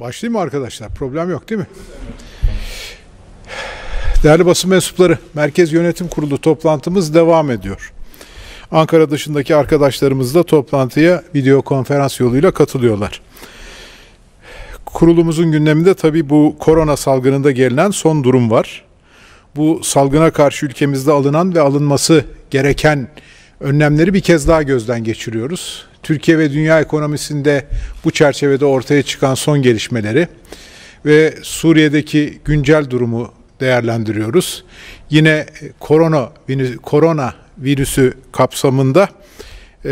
Başlayayım mı arkadaşlar? Problem yok değil mi? Değerli basın mensupları, Merkez Yönetim Kurulu toplantımız devam ediyor. Ankara dışındaki arkadaşlarımız da toplantıya video konferans yoluyla katılıyorlar. Kurulumuzun gündeminde tabii bu korona salgınında gelinen son durum var. Bu salgına karşı ülkemizde alınan ve alınması gereken önlemleri bir kez daha gözden geçiriyoruz. Türkiye ve dünya ekonomisinde bu çerçevede ortaya çıkan son gelişmeleri ve Suriye'deki güncel durumu değerlendiriyoruz. Yine e, korona virüsü, korona virüsü kapsamında e,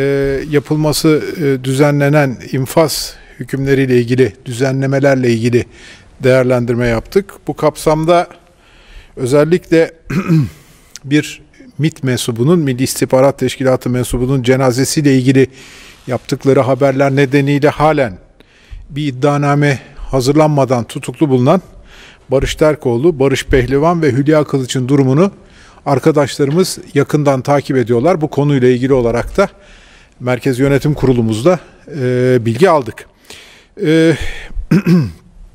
yapılması e, düzenlenen infaz hükümleriyle ilgili düzenlemelerle ilgili değerlendirme yaptık. Bu kapsamda özellikle bir MIT mensubunun, Milli İstihbarat Teşkilatı mensubunun cenazesiyle ilgili yaptıkları haberler nedeniyle halen bir iddianame hazırlanmadan tutuklu bulunan Barış Terkoğlu, Barış Pehlivan ve Hülya Kılıç'ın durumunu arkadaşlarımız yakından takip ediyorlar. Bu konuyla ilgili olarak da Merkez Yönetim Kurulumuzda e, bilgi aldık. E,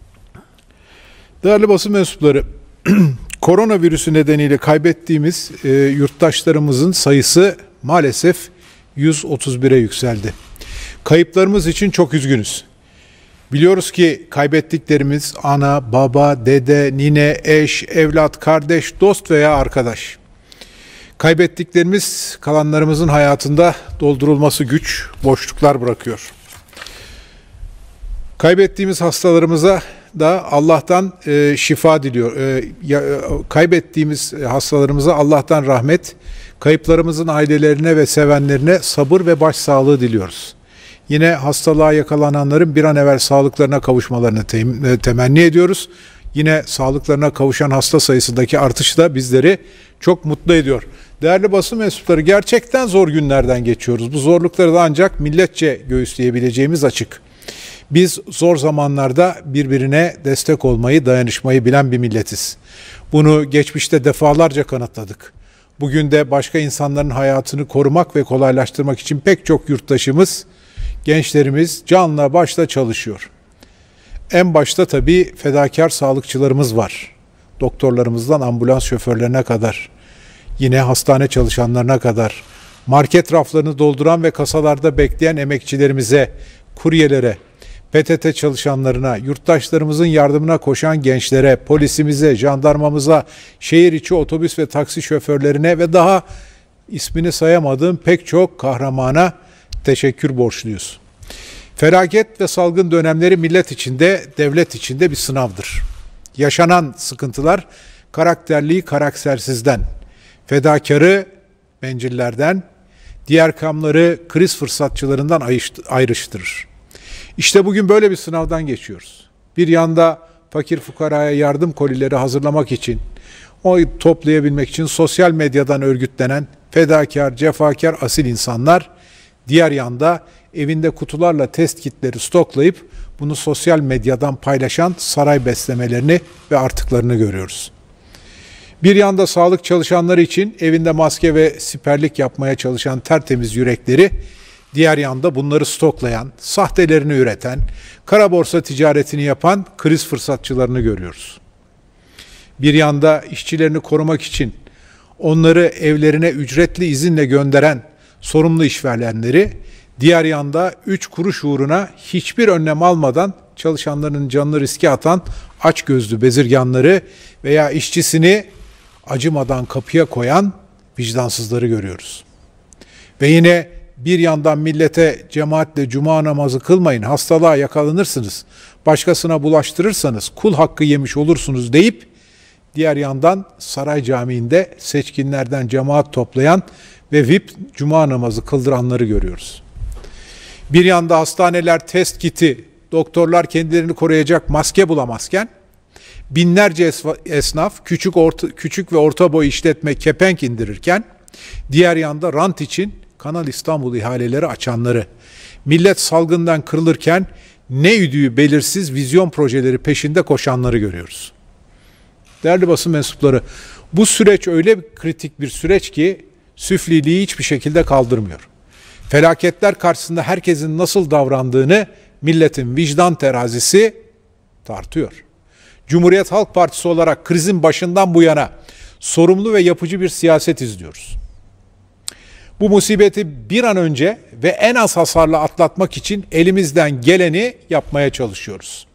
değerli basın mensupları, koronavirüsü nedeniyle kaybettiğimiz e, yurttaşlarımızın sayısı maalesef 131'e yükseldi. Kayıplarımız için çok üzgünüz. Biliyoruz ki kaybettiklerimiz ana, baba, dede, nine, eş, evlat, kardeş, dost veya arkadaş. Kaybettiklerimiz kalanlarımızın hayatında doldurulması güç, boşluklar bırakıyor. Kaybettiğimiz hastalarımıza da Allah'tan e, şifa diliyor. E, ya, e, kaybettiğimiz e, hastalarımıza Allah'tan rahmet, Kayıplarımızın ailelerine ve sevenlerine sabır ve başsağlığı diliyoruz. Yine hastalığa yakalananların bir an evvel sağlıklarına kavuşmalarını tem e, temenni ediyoruz. Yine sağlıklarına kavuşan hasta sayısındaki artış da bizleri çok mutlu ediyor. Değerli basın mensupları gerçekten zor günlerden geçiyoruz. Bu zorlukları da ancak milletçe göğüsleyebileceğimiz açık. Biz zor zamanlarda birbirine destek olmayı, dayanışmayı bilen bir milletiz. Bunu geçmişte defalarca kanıtladık. Bugün de başka insanların hayatını korumak ve kolaylaştırmak için pek çok yurttaşımız, gençlerimiz canla başla çalışıyor. En başta tabii fedakar sağlıkçılarımız var. Doktorlarımızdan ambulans şoförlerine kadar, yine hastane çalışanlarına kadar, market raflarını dolduran ve kasalarda bekleyen emekçilerimize, kuryelere, PTT çalışanlarına, yurttaşlarımızın yardımına koşan gençlere, polisimize, jandarmamıza, şehir içi otobüs ve taksi şoförlerine ve daha ismini sayamadığım pek çok kahramana teşekkür borçluyuz. Felaket ve salgın dönemleri millet içinde, devlet içinde bir sınavdır. Yaşanan sıkıntılar karakterliği karaktersizden, fedakarı bencillerden, diğer kamları kriz fırsatçılarından ayrıştırır. İşte bugün böyle bir sınavdan geçiyoruz. Bir yanda fakir fukaraya yardım kolileri hazırlamak için, oy toplayabilmek için sosyal medyadan örgütlenen fedakar, cefakar, asil insanlar, diğer yanda evinde kutularla test kitleri stoklayıp bunu sosyal medyadan paylaşan saray beslemelerini ve artıklarını görüyoruz. Bir yanda sağlık çalışanları için evinde maske ve siperlik yapmaya çalışan tertemiz yürekleri, Diğer yanda bunları stoklayan, sahtelerini üreten, kara borsa ticaretini yapan kriz fırsatçılarını görüyoruz. Bir yanda işçilerini korumak için onları evlerine ücretli izinle gönderen sorumlu işverenleri, diğer yanda üç kuruş uğruna hiçbir önlem almadan çalışanların canını riske atan açgözlü bezirganları veya işçisini acımadan kapıya koyan vicdansızları görüyoruz. Ve yine bir yandan millete cemaatle cuma namazı kılmayın, hastalığa yakalanırsınız, başkasına bulaştırırsanız kul hakkı yemiş olursunuz deyip, diğer yandan saray camiinde seçkinlerden cemaat toplayan ve VIP cuma namazı kıldıranları görüyoruz. Bir yanda hastaneler test kiti, doktorlar kendilerini koruyacak maske bulamazken, binlerce esnaf küçük, orta, küçük ve orta boy işletme kepenk indirirken, diğer yanda rant için Kanal İstanbul ihaleleri açanları, millet salgından kırılırken ne üdüğü belirsiz vizyon projeleri peşinde koşanları görüyoruz. Değerli basın mensupları, bu süreç öyle kritik bir süreç ki süfliliği hiçbir şekilde kaldırmıyor. Felaketler karşısında herkesin nasıl davrandığını milletin vicdan terazisi tartıyor. Cumhuriyet Halk Partisi olarak krizin başından bu yana sorumlu ve yapıcı bir siyaset izliyoruz. Bu musibeti bir an önce ve en az hasarla atlatmak için elimizden geleni yapmaya çalışıyoruz.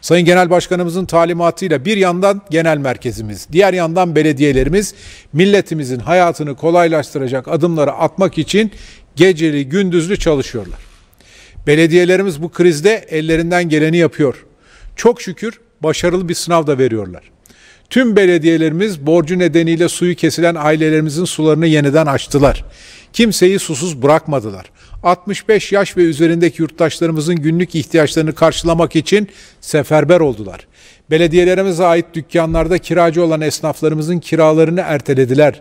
Sayın Genel Başkanımızın talimatıyla bir yandan genel merkezimiz, diğer yandan belediyelerimiz milletimizin hayatını kolaylaştıracak adımları atmak için geceli gündüzlü çalışıyorlar. Belediyelerimiz bu krizde ellerinden geleni yapıyor. Çok şükür başarılı bir sınav da veriyorlar. Tüm belediyelerimiz borcu nedeniyle suyu kesilen ailelerimizin sularını yeniden açtılar. Kimseyi susuz bırakmadılar. 65 yaş ve üzerindeki yurttaşlarımızın günlük ihtiyaçlarını karşılamak için seferber oldular. Belediyelerimize ait dükkanlarda kiracı olan esnaflarımızın kiralarını ertelediler.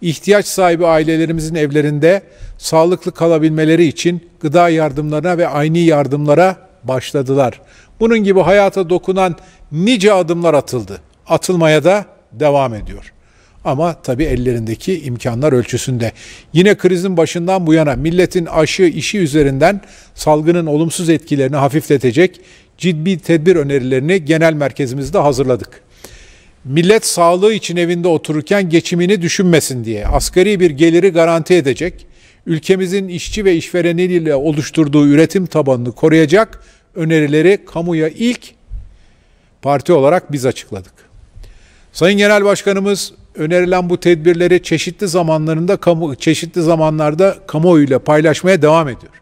İhtiyaç sahibi ailelerimizin evlerinde sağlıklı kalabilmeleri için gıda yardımlarına ve aynı yardımlara başladılar. Bunun gibi hayata dokunan nice adımlar atıldı atılmaya da devam ediyor. Ama tabi ellerindeki imkanlar ölçüsünde. Yine krizin başından bu yana milletin aşı işi üzerinden salgının olumsuz etkilerini hafifletecek ciddi tedbir önerilerini genel merkezimizde hazırladık. Millet sağlığı için evinde otururken geçimini düşünmesin diye asgari bir geliri garanti edecek, ülkemizin işçi ve işvereniyle oluşturduğu üretim tabanını koruyacak önerileri kamuya ilk parti olarak biz açıkladık. Sayın Genel Başkanımız önerilen bu tedbirleri çeşitli zamanlarında kamu, çeşitli zamanlarda kamuoyuyla paylaşmaya devam ediyor.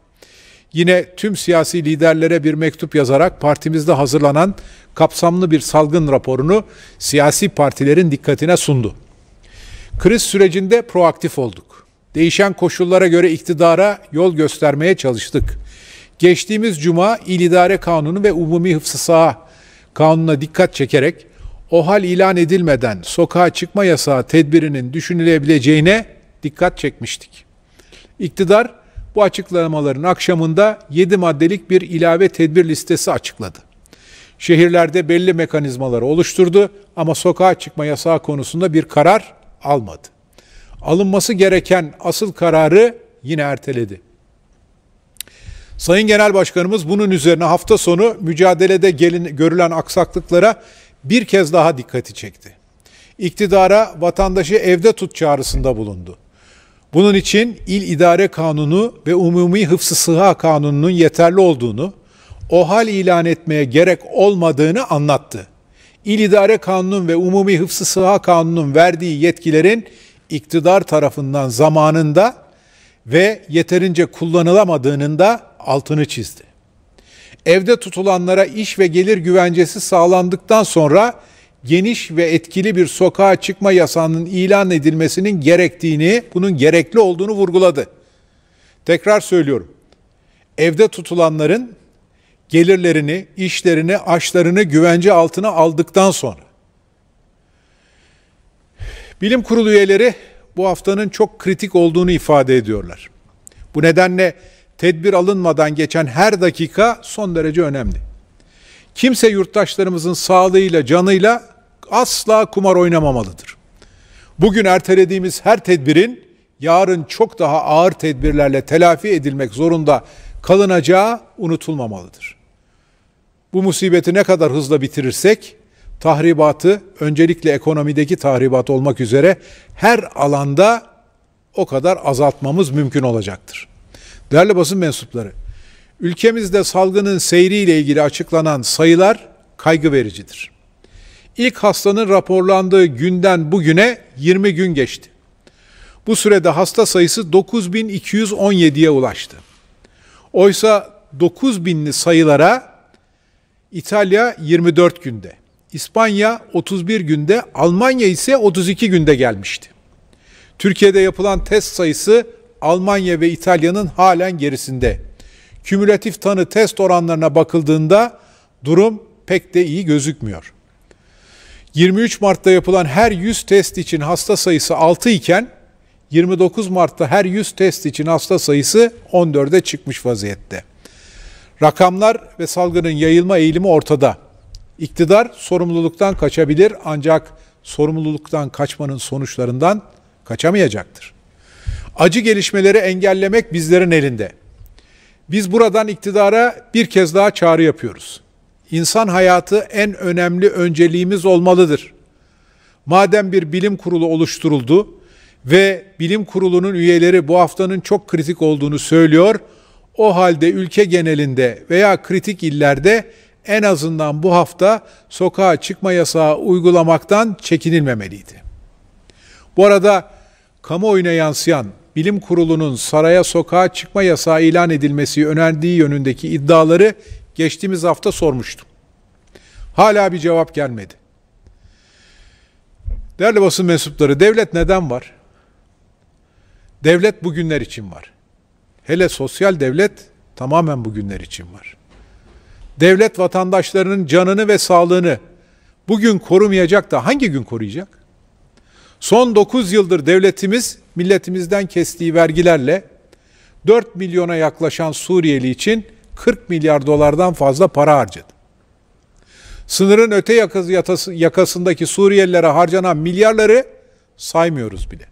Yine tüm siyasi liderlere bir mektup yazarak partimizde hazırlanan kapsamlı bir salgın raporunu siyasi partilerin dikkatine sundu. Kriz sürecinde proaktif olduk. Değişen koşullara göre iktidara yol göstermeye çalıştık. Geçtiğimiz cuma İl İdare Kanunu ve Umumi Hıfzı Saha Kanunu'na dikkat çekerek o hal ilan edilmeden sokağa çıkma yasağı tedbirinin düşünülebileceğine dikkat çekmiştik. İktidar bu açıklamaların akşamında 7 maddelik bir ilave tedbir listesi açıkladı. Şehirlerde belli mekanizmaları oluşturdu ama sokağa çıkma yasağı konusunda bir karar almadı. Alınması gereken asıl kararı yine erteledi. Sayın Genel Başkanımız bunun üzerine hafta sonu mücadelede gelin, görülen aksaklıklara bir kez daha dikkati çekti. İktidara vatandaşı evde tut çağrısında bulundu. Bunun için il idare Kanunu ve Umumi Hıfzı Sıha Kanunu'nun yeterli olduğunu, o hal ilan etmeye gerek olmadığını anlattı. İl idare Kanunun ve Umumi Hıfzı Sıha Kanunun verdiği yetkilerin iktidar tarafından zamanında ve yeterince kullanılamadığının da altını çizdi evde tutulanlara iş ve gelir güvencesi sağlandıktan sonra geniş ve etkili bir sokağa çıkma yasağının ilan edilmesinin gerektiğini, bunun gerekli olduğunu vurguladı. Tekrar söylüyorum. Evde tutulanların gelirlerini, işlerini, aşlarını güvence altına aldıktan sonra Bilim kurulu üyeleri bu haftanın çok kritik olduğunu ifade ediyorlar. Bu nedenle tedbir alınmadan geçen her dakika son derece önemli. Kimse yurttaşlarımızın sağlığıyla, canıyla asla kumar oynamamalıdır. Bugün ertelediğimiz her tedbirin yarın çok daha ağır tedbirlerle telafi edilmek zorunda kalınacağı unutulmamalıdır. Bu musibeti ne kadar hızlı bitirirsek tahribatı öncelikle ekonomideki tahribat olmak üzere her alanda o kadar azaltmamız mümkün olacaktır. Değerli basın mensupları, ülkemizde salgının seyriyle ilgili açıklanan sayılar kaygı vericidir. İlk hastanın raporlandığı günden bugüne 20 gün geçti. Bu sürede hasta sayısı 9217'ye ulaştı. Oysa 9000'li sayılara İtalya 24 günde, İspanya 31 günde, Almanya ise 32 günde gelmişti. Türkiye'de yapılan test sayısı Almanya ve İtalya'nın halen gerisinde. Kümülatif tanı test oranlarına bakıldığında durum pek de iyi gözükmüyor. 23 Mart'ta yapılan her 100 test için hasta sayısı 6 iken 29 Mart'ta her 100 test için hasta sayısı 14'e çıkmış vaziyette. Rakamlar ve salgının yayılma eğilimi ortada. İktidar sorumluluktan kaçabilir ancak sorumluluktan kaçmanın sonuçlarından kaçamayacaktır. Acı gelişmeleri engellemek bizlerin elinde. Biz buradan iktidara bir kez daha çağrı yapıyoruz. İnsan hayatı en önemli önceliğimiz olmalıdır. Madem bir bilim kurulu oluşturuldu ve bilim kurulunun üyeleri bu haftanın çok kritik olduğunu söylüyor, o halde ülke genelinde veya kritik illerde en azından bu hafta sokağa çıkma yasağı uygulamaktan çekinilmemeliydi. Bu arada kamuoyuna yansıyan Bilim Kurulu'nun saraya sokağa çıkma yasağı ilan edilmesi önerdiği yönündeki iddiaları geçtiğimiz hafta sormuştum. Hala bir cevap gelmedi. Değerli basın mensupları, devlet neden var? Devlet bugünler için var. Hele sosyal devlet tamamen bugünler için var. Devlet vatandaşlarının canını ve sağlığını bugün korumayacak da hangi gün koruyacak? Son 9 yıldır devletimiz milletimizden kestiği vergilerle 4 milyona yaklaşan Suriyeli için 40 milyar dolardan fazla para harcadı. Sınırın öte yakası, yakasındaki Suriyelilere harcanan milyarları saymıyoruz bile.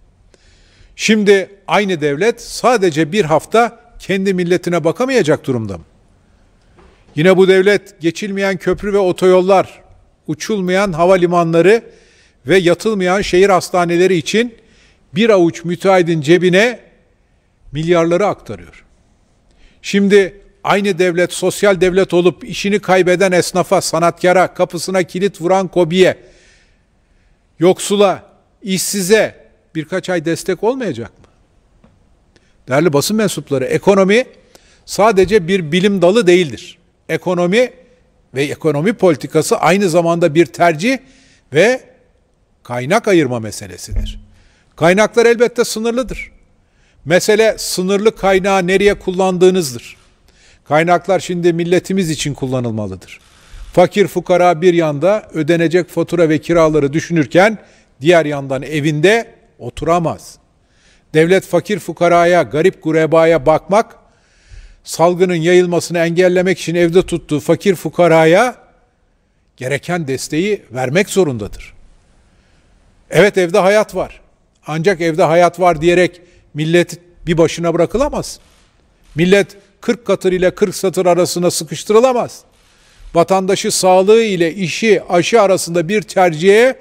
Şimdi aynı devlet sadece bir hafta kendi milletine bakamayacak durumda mı? Yine bu devlet geçilmeyen köprü ve otoyollar, uçulmayan havalimanları ve yatılmayan şehir hastaneleri için bir avuç müteahhidin cebine milyarları aktarıyor. Şimdi aynı devlet sosyal devlet olup işini kaybeden esnafa, sanatkara, kapısına kilit vuran kobiye, yoksula, işsize birkaç ay destek olmayacak mı? Değerli basın mensupları, ekonomi sadece bir bilim dalı değildir. Ekonomi ve ekonomi politikası aynı zamanda bir tercih ve kaynak ayırma meselesidir. Kaynaklar elbette sınırlıdır. Mesele sınırlı kaynağı nereye kullandığınızdır. Kaynaklar şimdi milletimiz için kullanılmalıdır. Fakir fukara bir yanda ödenecek fatura ve kiraları düşünürken diğer yandan evinde oturamaz. Devlet fakir fukaraya, garip gurebaya bakmak, salgının yayılmasını engellemek için evde tuttuğu fakir fukaraya gereken desteği vermek zorundadır. Evet evde hayat var. Ancak evde hayat var diyerek millet bir başına bırakılamaz. Millet 40 katır ile 40 satır arasına sıkıştırılamaz. Vatandaşı sağlığı ile işi, aşı arasında bir tercihe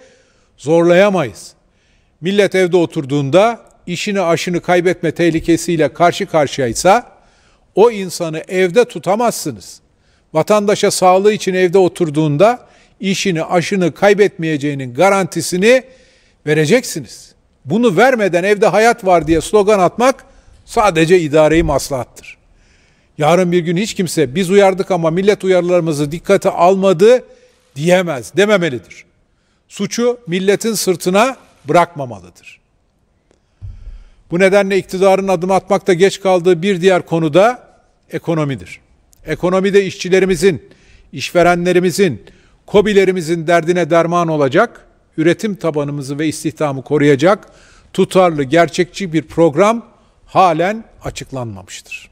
zorlayamayız. Millet evde oturduğunda işini aşını kaybetme tehlikesiyle karşı karşıyaysa o insanı evde tutamazsınız. Vatandaşa sağlığı için evde oturduğunda işini aşını kaybetmeyeceğinin garantisini Vereceksiniz. Bunu vermeden evde hayat var diye slogan atmak sadece idareyi maslahattır. Yarın bir gün hiç kimse biz uyardık ama millet uyarılarımızı dikkate almadı diyemez, dememelidir. Suçu milletin sırtına bırakmamalıdır. Bu nedenle iktidarın adım atmakta geç kaldığı bir diğer konu da ekonomidir. Ekonomide işçilerimizin, işverenlerimizin, kobilerimizin derdine derman olacak üretim tabanımızı ve istihdamı koruyacak tutarlı, gerçekçi bir program halen açıklanmamıştır.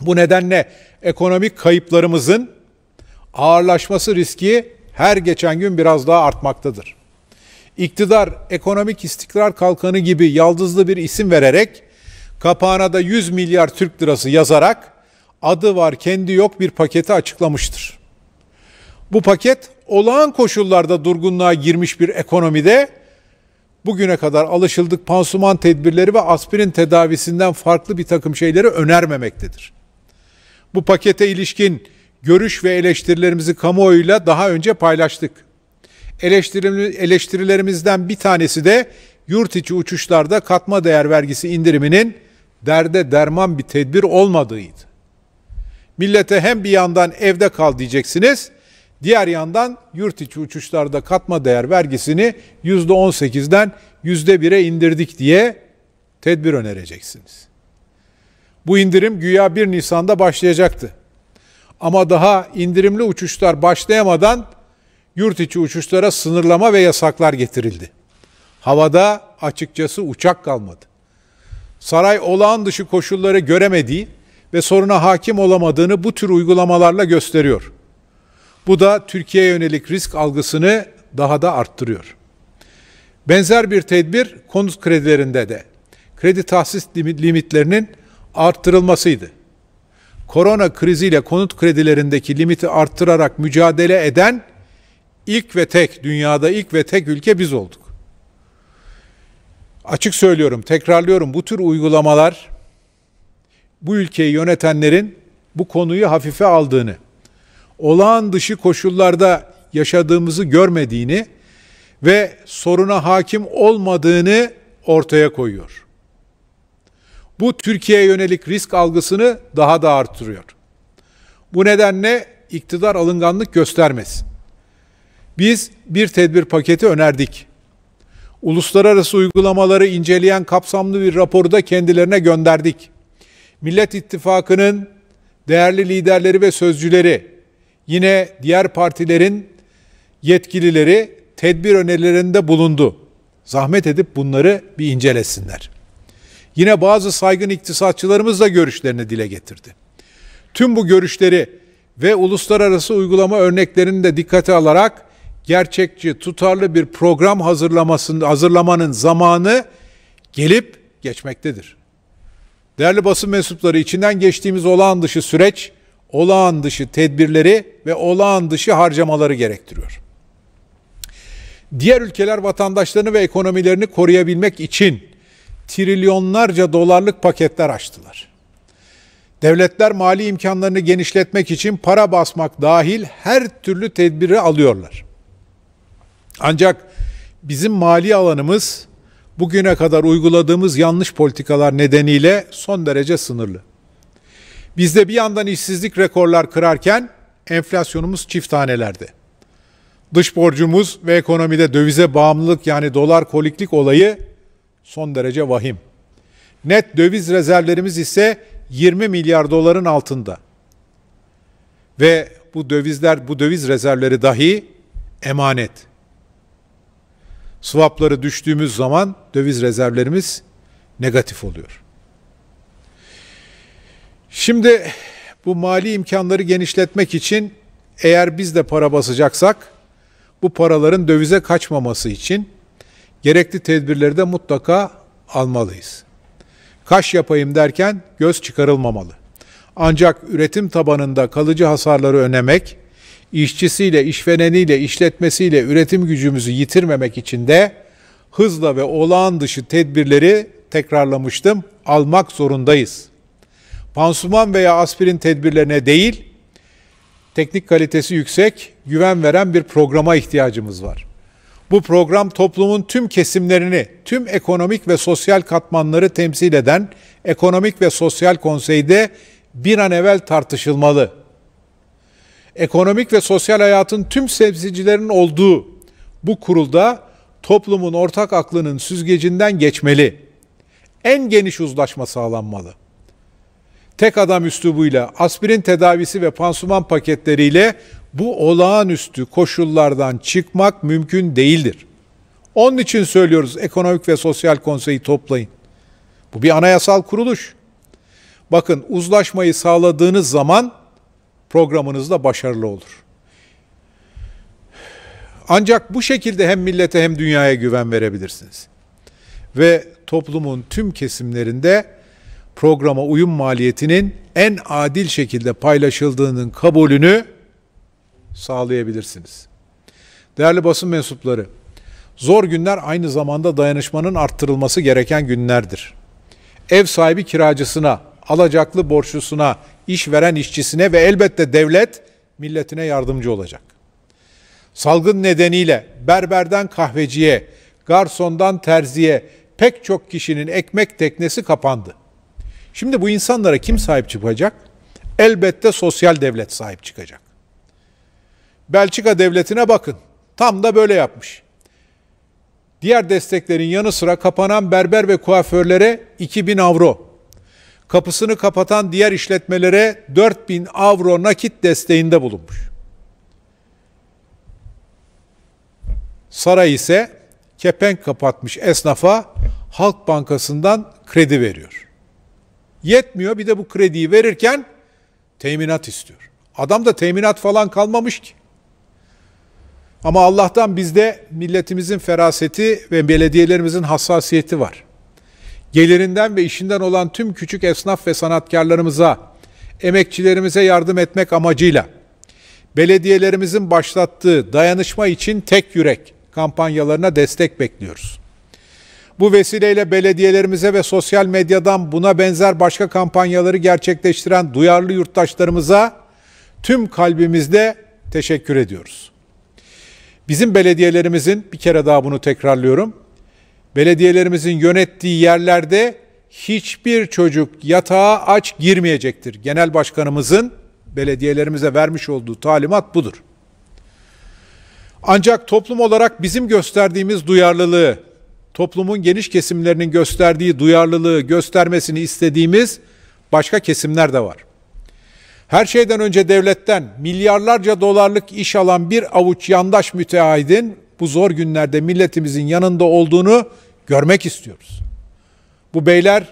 Bu nedenle ekonomik kayıplarımızın ağırlaşması riski her geçen gün biraz daha artmaktadır. İktidar ekonomik istikrar kalkanı gibi yaldızlı bir isim vererek kapağına da 100 milyar Türk lirası yazarak adı var kendi yok bir paketi açıklamıştır. Bu paket olağan koşullarda durgunluğa girmiş bir ekonomide bugüne kadar alışıldık pansuman tedbirleri ve aspirin tedavisinden farklı bir takım şeyleri önermemektedir. Bu pakete ilişkin görüş ve eleştirilerimizi kamuoyuyla daha önce paylaştık. Eleştirilerimizden bir tanesi de yurt içi uçuşlarda katma değer vergisi indiriminin derde derman bir tedbir olmadığıydı. Millete hem bir yandan evde kal diyeceksiniz, Diğer yandan yurt içi uçuşlarda katma değer vergisini %18'den %1'e indirdik diye tedbir önereceksiniz. Bu indirim güya 1 Nisan'da başlayacaktı. Ama daha indirimli uçuşlar başlayamadan yurt içi uçuşlara sınırlama ve yasaklar getirildi. Havada açıkçası uçak kalmadı. Saray olağan dışı koşulları göremediği ve soruna hakim olamadığını bu tür uygulamalarla gösteriyor.'' Bu da Türkiye'ye yönelik risk algısını daha da arttırıyor. Benzer bir tedbir konut kredilerinde de kredi tahsis limitlerinin arttırılmasıydı. Korona kriziyle konut kredilerindeki limiti arttırarak mücadele eden ilk ve tek dünyada ilk ve tek ülke biz olduk. Açık söylüyorum, tekrarlıyorum bu tür uygulamalar bu ülkeyi yönetenlerin bu konuyu hafife aldığını olağan dışı koşullarda yaşadığımızı görmediğini ve soruna hakim olmadığını ortaya koyuyor. Bu Türkiye'ye yönelik risk algısını daha da artırıyor. Bu nedenle iktidar alınganlık göstermesin. Biz bir tedbir paketi önerdik. Uluslararası uygulamaları inceleyen kapsamlı bir raporu da kendilerine gönderdik. Millet İttifakı'nın değerli liderleri ve sözcüleri Yine diğer partilerin yetkilileri tedbir önerilerinde bulundu. Zahmet edip bunları bir incelesinler. Yine bazı saygın iktisatçılarımız da görüşlerini dile getirdi. Tüm bu görüşleri ve uluslararası uygulama örneklerini de dikkate alarak gerçekçi, tutarlı bir program hazırlamasının hazırlamanın zamanı gelip geçmektedir. Değerli basın mensupları içinden geçtiğimiz olağan dışı süreç olağan dışı tedbirleri ve olağan dışı harcamaları gerektiriyor. Diğer ülkeler vatandaşlarını ve ekonomilerini koruyabilmek için trilyonlarca dolarlık paketler açtılar. Devletler mali imkanlarını genişletmek için para basmak dahil her türlü tedbiri alıyorlar. Ancak bizim mali alanımız bugüne kadar uyguladığımız yanlış politikalar nedeniyle son derece sınırlı. Bizde bir yandan işsizlik rekorlar kırarken enflasyonumuz çift tanelerde. Dış borcumuz ve ekonomide dövize bağımlılık yani dolar koliklik olayı son derece vahim. Net döviz rezervlerimiz ise 20 milyar doların altında. Ve bu dövizler, bu döviz rezervleri dahi emanet. Swapları düştüğümüz zaman döviz rezervlerimiz negatif oluyor. Şimdi bu mali imkanları genişletmek için eğer biz de para basacaksak bu paraların dövize kaçmaması için gerekli tedbirleri de mutlaka almalıyız. Kaş yapayım derken göz çıkarılmamalı. Ancak üretim tabanında kalıcı hasarları önlemek, işçisiyle, işvereniyle, işletmesiyle üretim gücümüzü yitirmemek için de hızla ve olağan dışı tedbirleri tekrarlamıştım. Almak zorundayız pansuman veya aspirin tedbirlerine değil, teknik kalitesi yüksek, güven veren bir programa ihtiyacımız var. Bu program toplumun tüm kesimlerini, tüm ekonomik ve sosyal katmanları temsil eden Ekonomik ve Sosyal Konsey'de bir an evvel tartışılmalı. Ekonomik ve sosyal hayatın tüm temsilcilerinin olduğu bu kurulda toplumun ortak aklının süzgecinden geçmeli. En geniş uzlaşma sağlanmalı tek adam üslubuyla, aspirin tedavisi ve pansuman paketleriyle bu olağanüstü koşullardan çıkmak mümkün değildir. Onun için söylüyoruz ekonomik ve sosyal konseyi toplayın. Bu bir anayasal kuruluş. Bakın uzlaşmayı sağladığınız zaman programınız da başarılı olur. Ancak bu şekilde hem millete hem dünyaya güven verebilirsiniz. Ve toplumun tüm kesimlerinde programa uyum maliyetinin en adil şekilde paylaşıldığının kabulünü sağlayabilirsiniz. Değerli basın mensupları, zor günler aynı zamanda dayanışmanın arttırılması gereken günlerdir. Ev sahibi kiracısına, alacaklı borçlusuna, işveren işçisine ve elbette devlet milletine yardımcı olacak. Salgın nedeniyle berberden kahveciye, garsondan terziye pek çok kişinin ekmek teknesi kapandı. Şimdi bu insanlara kim sahip çıkacak? Elbette sosyal devlet sahip çıkacak. Belçika devletine bakın. Tam da böyle yapmış. Diğer desteklerin yanı sıra kapanan berber ve kuaförlere 2000 avro, kapısını kapatan diğer işletmelere 4000 avro nakit desteğinde bulunmuş. Saray ise kepenk kapatmış esnafa Halk Bankası'ndan kredi veriyor. Yetmiyor bir de bu krediyi verirken teminat istiyor. Adam da teminat falan kalmamış ki. Ama Allah'tan bizde milletimizin feraseti ve belediyelerimizin hassasiyeti var. Gelirinden ve işinden olan tüm küçük esnaf ve sanatkarlarımıza, emekçilerimize yardım etmek amacıyla belediyelerimizin başlattığı dayanışma için tek yürek kampanyalarına destek bekliyoruz. Bu vesileyle belediyelerimize ve sosyal medyadan buna benzer başka kampanyaları gerçekleştiren duyarlı yurttaşlarımıza tüm kalbimizle teşekkür ediyoruz. Bizim belediyelerimizin bir kere daha bunu tekrarlıyorum. Belediyelerimizin yönettiği yerlerde hiçbir çocuk yatağa aç girmeyecektir. Genel başkanımızın belediyelerimize vermiş olduğu talimat budur. Ancak toplum olarak bizim gösterdiğimiz duyarlılığı toplumun geniş kesimlerinin gösterdiği duyarlılığı göstermesini istediğimiz başka kesimler de var. Her şeyden önce devletten milyarlarca dolarlık iş alan bir avuç yandaş müteahhidin bu zor günlerde milletimizin yanında olduğunu görmek istiyoruz. Bu beyler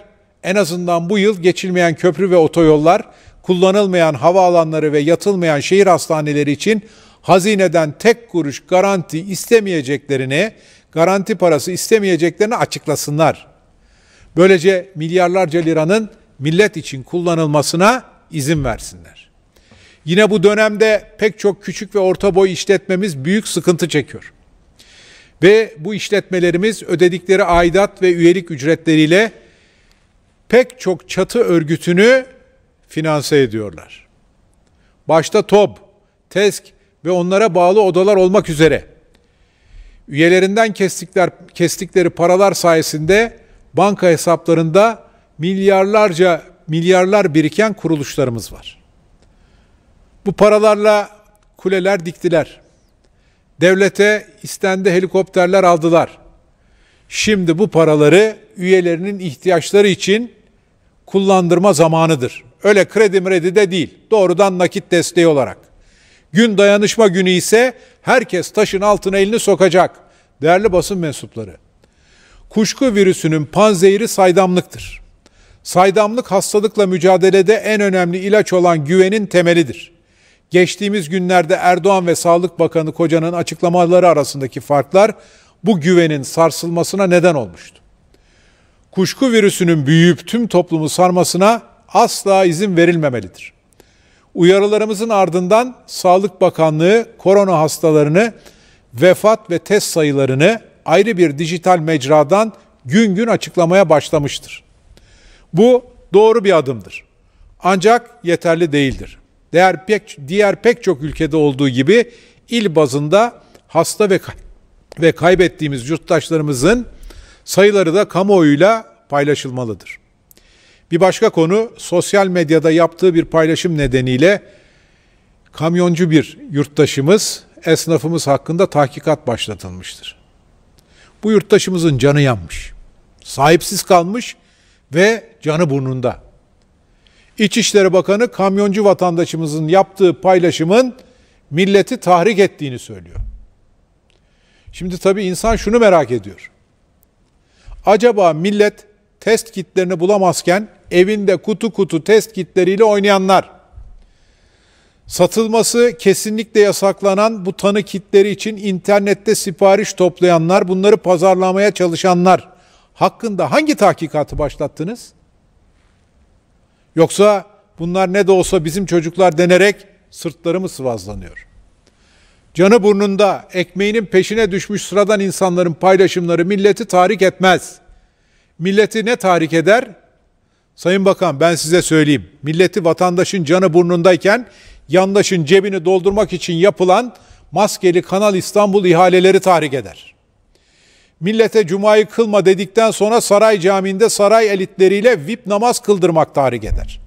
en azından bu yıl geçilmeyen köprü ve otoyollar, kullanılmayan havaalanları ve yatılmayan şehir hastaneleri için hazineden tek kuruş garanti istemeyeceklerini garanti parası istemeyeceklerini açıklasınlar. Böylece milyarlarca liranın millet için kullanılmasına izin versinler. Yine bu dönemde pek çok küçük ve orta boy işletmemiz büyük sıkıntı çekiyor. Ve bu işletmelerimiz ödedikleri aidat ve üyelik ücretleriyle pek çok çatı örgütünü finanse ediyorlar. Başta TOB, TESK ve onlara bağlı odalar olmak üzere üyelerinden kestikler, kestikleri paralar sayesinde banka hesaplarında milyarlarca milyarlar biriken kuruluşlarımız var. Bu paralarla kuleler diktiler. Devlete istendi helikopterler aldılar. Şimdi bu paraları üyelerinin ihtiyaçları için kullandırma zamanıdır. Öyle kredi mredi de değil. Doğrudan nakit desteği olarak. Gün dayanışma günü ise herkes taşın altına elini sokacak. Değerli basın mensupları. Kuşku virüsünün panzehiri saydamlıktır. Saydamlık hastalıkla mücadelede en önemli ilaç olan güvenin temelidir. Geçtiğimiz günlerde Erdoğan ve Sağlık Bakanı Koca'nın açıklamaları arasındaki farklar bu güvenin sarsılmasına neden olmuştu. Kuşku virüsünün büyüyüp tüm toplumu sarmasına asla izin verilmemelidir. Uyarılarımızın ardından Sağlık Bakanlığı korona hastalarını, vefat ve test sayılarını ayrı bir dijital mecradan gün gün açıklamaya başlamıştır. Bu doğru bir adımdır. Ancak yeterli değildir. Diğer pek, diğer pek çok ülkede olduğu gibi il bazında hasta ve, ve kaybettiğimiz yurttaşlarımızın sayıları da kamuoyuyla paylaşılmalıdır. Bir başka konu sosyal medyada yaptığı bir paylaşım nedeniyle kamyoncu bir yurttaşımız, esnafımız hakkında tahkikat başlatılmıştır. Bu yurttaşımızın canı yanmış. Sahipsiz kalmış ve canı burnunda. İçişleri Bakanı kamyoncu vatandaşımızın yaptığı paylaşımın milleti tahrik ettiğini söylüyor. Şimdi tabii insan şunu merak ediyor. Acaba millet test kitlerini bulamazken evinde kutu kutu test kitleriyle oynayanlar, satılması kesinlikle yasaklanan bu tanı kitleri için internette sipariş toplayanlar, bunları pazarlamaya çalışanlar hakkında hangi tahkikatı başlattınız? Yoksa bunlar ne de olsa bizim çocuklar denerek sırtları mı sıvazlanıyor? Canı burnunda ekmeğinin peşine düşmüş sıradan insanların paylaşımları milleti tahrik etmez.'' Milleti ne tahrik eder? Sayın Bakan ben size söyleyeyim. Milleti vatandaşın canı burnundayken yandaşın cebini doldurmak için yapılan maskeli Kanal İstanbul ihaleleri tahrik eder. Millete cumayı kılma dedikten sonra saray camiinde saray elitleriyle VIP namaz kıldırmak tahrik eder.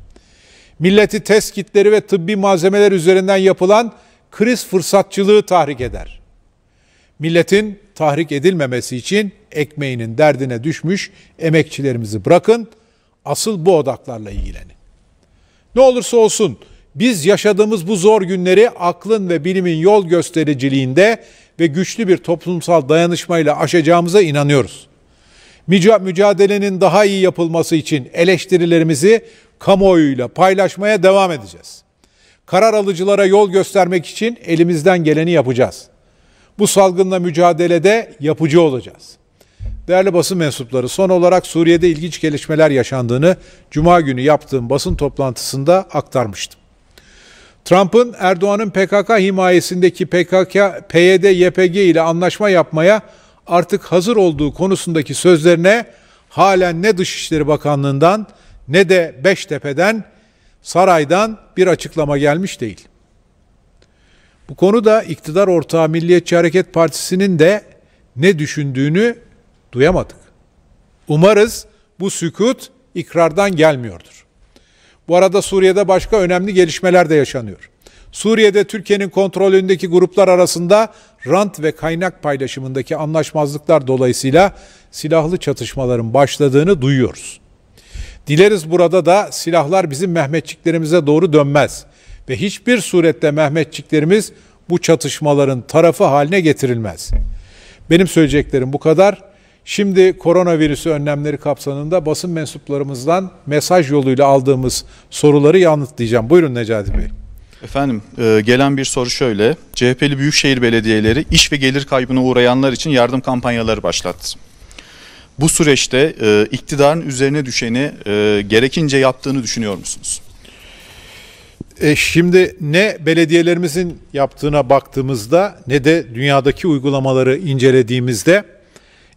Milleti test kitleri ve tıbbi malzemeler üzerinden yapılan kriz fırsatçılığı tahrik eder milletin tahrik edilmemesi için ekmeğinin derdine düşmüş emekçilerimizi bırakın, asıl bu odaklarla ilgilenin. Ne olursa olsun biz yaşadığımız bu zor günleri aklın ve bilimin yol göstericiliğinde ve güçlü bir toplumsal dayanışmayla aşacağımıza inanıyoruz. Mücadelenin daha iyi yapılması için eleştirilerimizi kamuoyuyla paylaşmaya devam edeceğiz. Karar alıcılara yol göstermek için elimizden geleni yapacağız. Bu salgınla mücadelede yapıcı olacağız. Değerli basın mensupları, son olarak Suriye'de ilginç gelişmeler yaşandığını cuma günü yaptığım basın toplantısında aktarmıştım. Trump'ın Erdoğan'ın PKK himayesindeki PKK, PYD, YPG ile anlaşma yapmaya artık hazır olduğu konusundaki sözlerine halen ne Dışişleri Bakanlığı'ndan ne de Beştepe'den, saraydan bir açıklama gelmiş değil. Bu konuda iktidar ortağı Milliyetçi Hareket Partisi'nin de ne düşündüğünü duyamadık. Umarız bu sükut ikrardan gelmiyordur. Bu arada Suriye'de başka önemli gelişmeler de yaşanıyor. Suriye'de Türkiye'nin kontrolündeki gruplar arasında rant ve kaynak paylaşımındaki anlaşmazlıklar dolayısıyla silahlı çatışmaların başladığını duyuyoruz. Dileriz burada da silahlar bizim Mehmetçiklerimize doğru dönmez ve hiçbir surette Mehmetçiklerimiz bu çatışmaların tarafı haline getirilmez. Benim söyleyeceklerim bu kadar. Şimdi koronavirüsü önlemleri kapsamında basın mensuplarımızdan mesaj yoluyla aldığımız soruları yanıtlayacağım. Buyurun Necati Bey. Efendim e, gelen bir soru şöyle. CHP'li büyükşehir belediyeleri iş ve gelir kaybına uğrayanlar için yardım kampanyaları başlattı. Bu süreçte e, iktidarın üzerine düşeni e, gerekince yaptığını düşünüyor musunuz? E şimdi ne belediyelerimizin yaptığına baktığımızda ne de dünyadaki uygulamaları incelediğimizde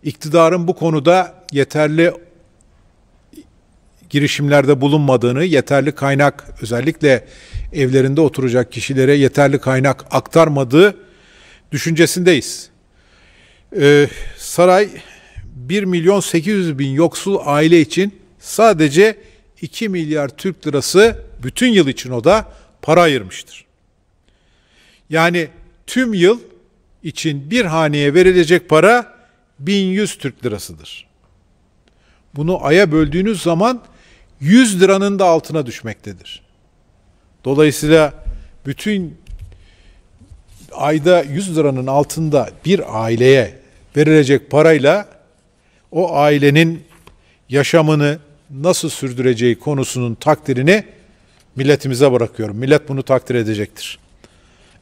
iktidarın bu konuda yeterli girişimlerde bulunmadığını, yeterli kaynak özellikle evlerinde oturacak kişilere yeterli kaynak aktarmadığı düşüncesindeyiz. Ee, saray 1 milyon 800 bin yoksul aile için sadece 2 milyar Türk lirası bütün yıl için o da para ayırmıştır. Yani tüm yıl için bir haneye verilecek para 1100 Türk lirasıdır. Bunu aya böldüğünüz zaman 100 liranın da altına düşmektedir. Dolayısıyla bütün ayda 100 liranın altında bir aileye verilecek parayla o ailenin yaşamını nasıl sürdüreceği konusunun takdirini milletimize bırakıyorum. Millet bunu takdir edecektir.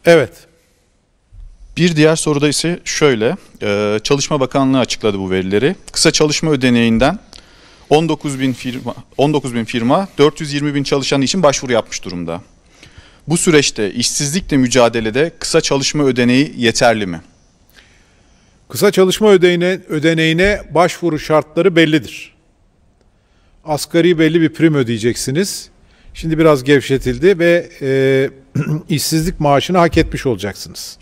Evet. Bir diğer soruda ise şöyle. Ee, çalışma Bakanlığı açıkladı bu verileri. Kısa çalışma ödeneğinden 19 bin firma, 19 bin firma 420 bin çalışan için başvuru yapmış durumda. Bu süreçte işsizlikle mücadelede kısa çalışma ödeneği yeterli mi? Kısa çalışma ödeneğine, ödeneğine başvuru şartları bellidir. Asgari belli bir prim ödeyeceksiniz. Şimdi biraz gevşetildi ve e, işsizlik maaşını hak etmiş olacaksınız.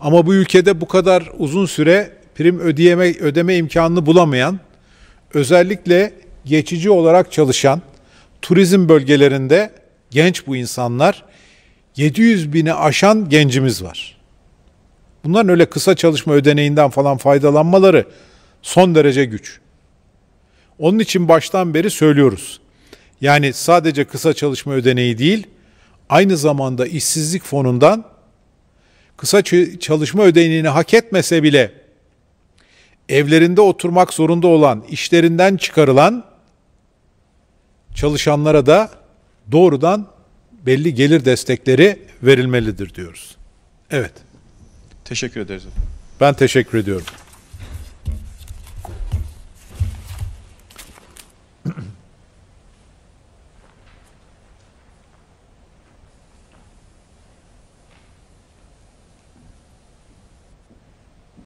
Ama bu ülkede bu kadar uzun süre prim ödeyeme, ödeme imkanını bulamayan, özellikle geçici olarak çalışan, turizm bölgelerinde genç bu insanlar, 700 bini aşan gencimiz var. Bunların öyle kısa çalışma ödeneğinden falan faydalanmaları son derece güç. Onun için baştan beri söylüyoruz. Yani sadece kısa çalışma ödeneği değil, aynı zamanda işsizlik fonundan kısa çalışma ödeneğini hak etmese bile evlerinde oturmak zorunda olan, işlerinden çıkarılan çalışanlara da doğrudan belli gelir destekleri verilmelidir diyoruz. Evet. Teşekkür ederiz. Ben teşekkür ediyorum.